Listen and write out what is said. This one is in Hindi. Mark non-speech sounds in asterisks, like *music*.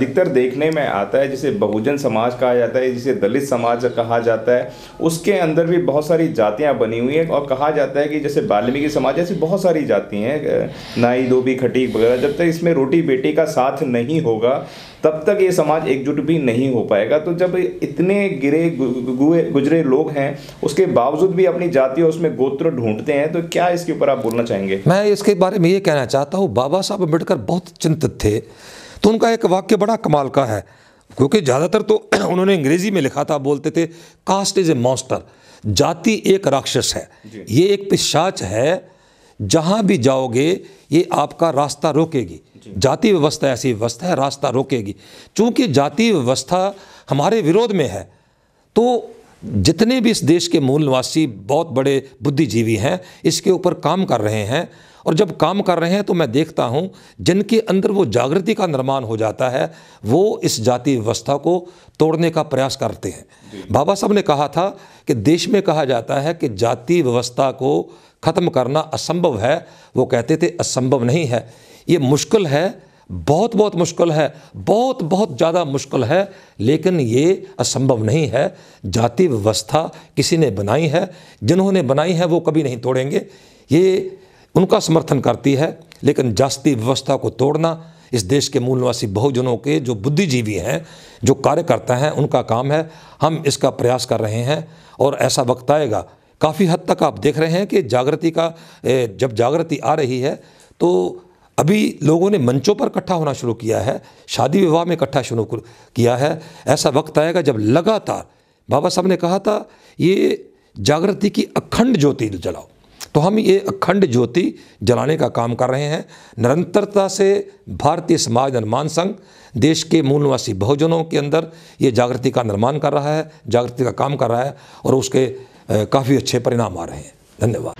अधिकतर देखने में आता है जिसे बहुजन समाज कहा जाता है जिसे दलित समाज कहा जाता है उसके अंदर भी बहुत सारी जातियाँ बनी हुई हैं और कहा जाता है कि जैसे बाल्मीकि समाज ऐसी बहुत सारी जाति हैं नाई धोबी खटीक वगैरह जब तक इसमें रोटी बेटी का साथ नहीं होगा तब तक ये समाज एकजुट भी नहीं हो पाएगा तो जब इतने गिरे गुए गुजरे लोग हैं उसके बावजूद भी अपनी जाति और उसमें गोत्र ढूंढते हैं तो क्या इसके ऊपर आप बोलना चाहेंगे मैं इसके बारे में ये कहना चाहता हूँ बाबा साहब अम्बेडकर बहुत चिंतित थे तो उनका एक वाक्य बड़ा कमाल का है क्योंकि ज़्यादातर तो *clears throat* उन्होंने अंग्रेज़ी में लिखा था बोलते थे कास्ट इज़ ए मॉन्स्टर जाति एक राक्षस है ये एक पिशाच है जहाँ भी जाओगे ये आपका रास्ता रोकेगी जाति व्यवस्था ऐसी व्यवस्था है रास्ता रोकेगी चूँकि जाति व्यवस्था हमारे विरोध में है तो जितने भी इस देश के मूल निवासी बहुत बड़े बुद्धिजीवी हैं इसके ऊपर काम कर रहे हैं और जब काम कर रहे हैं तो मैं देखता हूँ जिनके अंदर वो जागृति का निर्माण हो जाता है वो इस जाति व्यवस्था को तोड़ने का प्रयास करते हैं बाबा साहब ने कहा था कि देश में कहा जाता है कि जाति व्यवस्था को ख़त्म करना असंभव है वो कहते थे असंभव नहीं है ये मुश्किल है बहुत बहुत मुश्किल है बहुत बहुत ज़्यादा मुश्किल है लेकिन ये असंभव नहीं है जाति व्यवस्था किसी ने बनाई है जिन्होंने बनाई है वो कभी नहीं तोड़ेंगे ये उनका समर्थन करती है लेकिन जाति व्यवस्था को तोड़ना इस देश के मूल निवासी बहुजनों के जो बुद्धिजीवी हैं जो कार्यकर्ता हैं उनका काम है हम इसका प्रयास कर रहे हैं और ऐसा वक्त आएगा काफ़ी हद तक आप देख रहे हैं कि जागृति का जब जागृति आ रही है तो अभी लोगों ने मंचों पर इकट्ठा होना शुरू किया है शादी विवाह में इकट्ठा शुरू किया है ऐसा वक्त आएगा जब लगातार बाबा साहब ने कहा था ये जागृति की अखंड ज्योति जलाओ तो हम ये अखंड ज्योति जलाने का काम कर रहे हैं निरंतरता से भारतीय समाज निर्माण संघ देश के मूल निवासी बहुजनों के अंदर ये जागृति का निर्माण कर रहा है जागृति का काम कर रहा है और उसके काफ़ी अच्छे परिणाम आ रहे हैं धन्यवाद